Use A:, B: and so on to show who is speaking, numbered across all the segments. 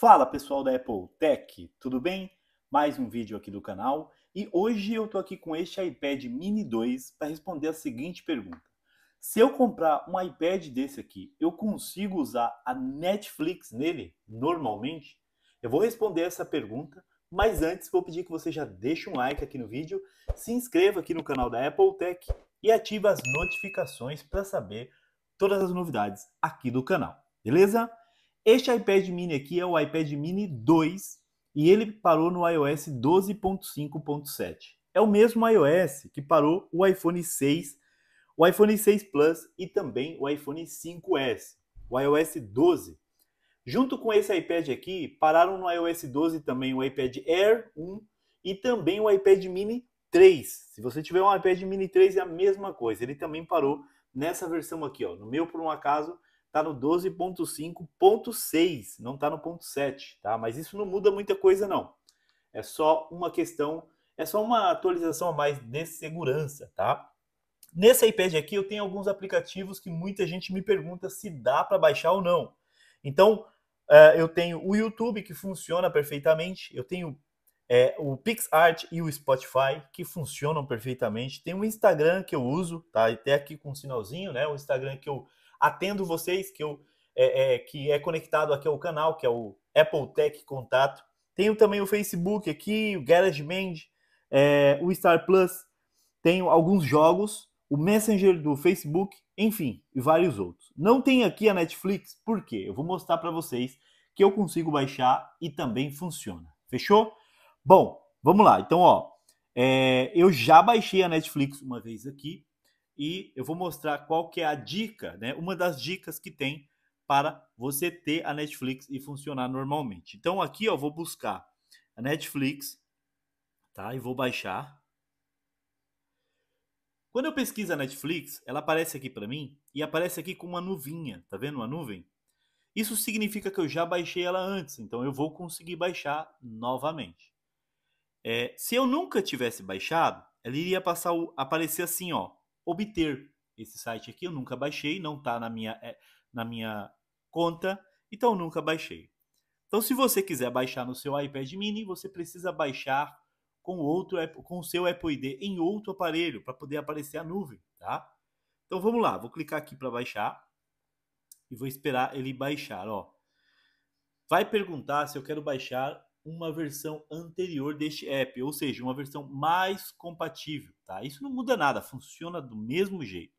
A: Fala pessoal da Apple Tech, tudo bem? Mais um vídeo aqui do canal e hoje eu tô aqui com este iPad Mini 2 para responder a seguinte pergunta: se eu comprar um iPad desse aqui, eu consigo usar a Netflix nele normalmente? Eu vou responder essa pergunta, mas antes vou pedir que você já deixe um like aqui no vídeo, se inscreva aqui no canal da Apple Tech e ative as notificações para saber todas as novidades aqui do canal, beleza? Este iPad mini aqui é o iPad mini 2 e ele parou no iOS 12.5.7. É o mesmo iOS que parou o iPhone 6, o iPhone 6 Plus e também o iPhone 5S, o iOS 12. Junto com esse iPad aqui, pararam no iOS 12 também o iPad Air 1 e também o iPad mini 3. Se você tiver um iPad mini 3 é a mesma coisa, ele também parou nessa versão aqui, ó. No meu por um acaso está no 12.5.6, não está no ponto 7, tá? Mas isso não muda muita coisa, não. É só uma questão, é só uma atualização a mais de segurança, tá? Nesse iPad aqui eu tenho alguns aplicativos que muita gente me pergunta se dá para baixar ou não. Então, é, eu tenho o YouTube que funciona perfeitamente, eu tenho é, o PixArt e o Spotify que funcionam perfeitamente. Tem o Instagram que eu uso, tá? Até aqui com um sinalzinho, né? O Instagram que eu Atendo vocês que, eu, é, é, que é conectado aqui ao canal, que é o Apple Tech Contato. Tenho também o Facebook aqui, o GarageBand, é, o Star Plus. Tenho alguns jogos, o Messenger do Facebook, enfim, e vários outros. Não tem aqui a Netflix, por quê? Eu vou mostrar para vocês que eu consigo baixar e também funciona. Fechou? Bom, vamos lá. Então, ó, é, eu já baixei a Netflix uma vez aqui e eu vou mostrar qual que é a dica, né? Uma das dicas que tem para você ter a Netflix e funcionar normalmente. Então aqui ó, eu vou buscar a Netflix, tá? E vou baixar. Quando eu pesquiso a Netflix, ela aparece aqui para mim e aparece aqui com uma nuvinha, tá vendo? Uma nuvem. Isso significa que eu já baixei ela antes, então eu vou conseguir baixar novamente. É, se eu nunca tivesse baixado, ela iria passar o, aparecer assim, ó, obter esse site aqui. Eu nunca baixei, não está na minha, é, na minha conta, então eu nunca baixei. Então, se você quiser baixar no seu iPad Mini, você precisa baixar com outro com o seu Apple ID em outro aparelho para poder aparecer a nuvem, tá? Então vamos lá, vou clicar aqui para baixar e vou esperar ele baixar, ó. Vai perguntar se eu quero baixar uma versão anterior deste app, ou seja, uma versão mais compatível. Tá? Isso não muda nada, funciona do mesmo jeito.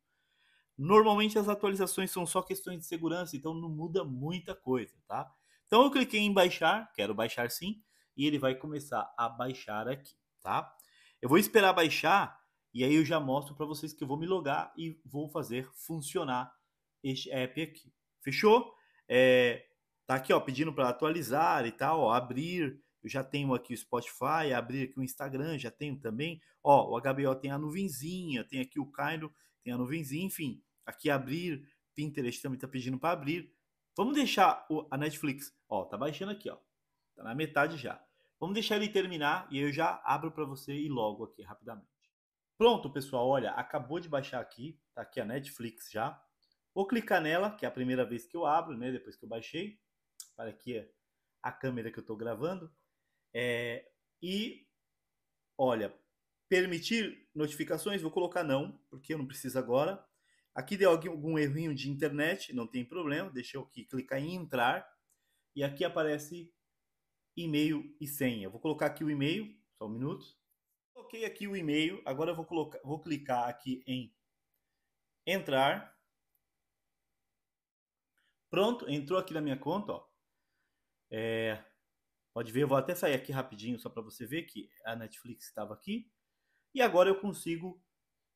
A: Normalmente as atualizações são só questões de segurança, então não muda muita coisa, tá? Então eu cliquei em baixar, quero baixar sim, e ele vai começar a baixar aqui, tá? Eu vou esperar baixar e aí eu já mostro para vocês que eu vou me logar e vou fazer funcionar este app aqui. Fechou? É, Tá aqui, ó, pedindo para atualizar e tal, ó, abrir. Eu já tenho aqui o Spotify, abrir aqui o Instagram, já tenho também. Ó, o HBO tem a nuvenzinha, tem aqui o Cairo, tem a nuvenzinha, enfim. Aqui abrir, Pinterest também tá pedindo para abrir. Vamos deixar o, a Netflix, ó, tá baixando aqui, ó. Tá na metade já. Vamos deixar ele terminar e eu já abro para você e logo aqui rapidamente. Pronto, pessoal, olha, acabou de baixar aqui, tá aqui a Netflix já. Vou clicar nela, que é a primeira vez que eu abro, né, depois que eu baixei para aqui a câmera que eu estou gravando. É, e, olha, permitir notificações, vou colocar não, porque eu não preciso agora. Aqui deu algum errinho de internet, não tem problema, deixa eu aqui clicar em entrar. E aqui aparece e-mail e senha. Vou colocar aqui o e-mail, só um minuto. Coloquei aqui o e-mail, agora eu vou, colocar, vou clicar aqui em entrar. Pronto, entrou aqui na minha conta, ó. É, pode ver, eu vou até sair aqui rapidinho só para você ver que a Netflix estava aqui. E agora eu consigo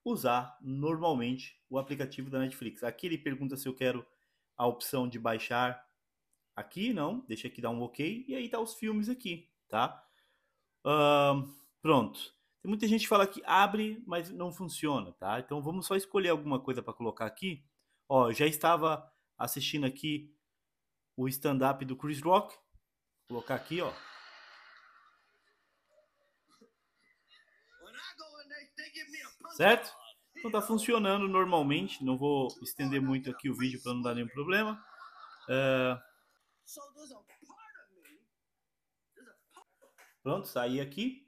A: usar normalmente o aplicativo da Netflix. Aqui ele pergunta se eu quero a opção de baixar aqui, não, deixa aqui dar um ok, e aí tá os filmes aqui, tá? Uh, pronto. Tem muita gente que fala que abre, mas não funciona, tá? Então vamos só escolher alguma coisa para colocar aqui. Ó, já estava assistindo aqui o stand-up do Chris Rock, Colocar aqui, ó. Certo? Então tá funcionando normalmente. Não vou estender muito aqui o vídeo para não dar nenhum problema. Uh... Pronto, saí aqui.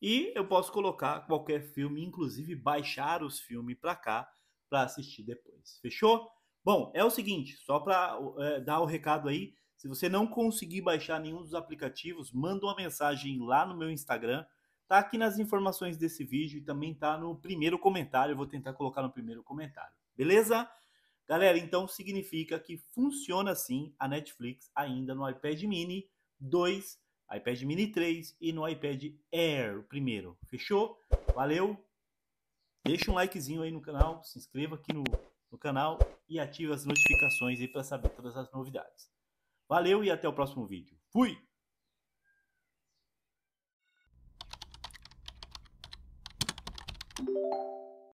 A: E eu posso colocar qualquer filme, inclusive baixar os filmes para cá para assistir depois. Fechou? Bom, é o seguinte, só para é, dar o recado aí, se você não conseguir baixar nenhum dos aplicativos, manda uma mensagem lá no meu Instagram. Tá aqui nas informações desse vídeo e também tá no primeiro comentário. Eu vou tentar colocar no primeiro comentário. Beleza? Galera, então significa que funciona sim a Netflix ainda no iPad mini 2, iPad mini 3 e no iPad Air primeiro. Fechou? Valeu! Deixa um likezinho aí no canal, se inscreva aqui no, no canal e ative as notificações aí para saber todas as novidades. Valeu e até o próximo vídeo. Fui! you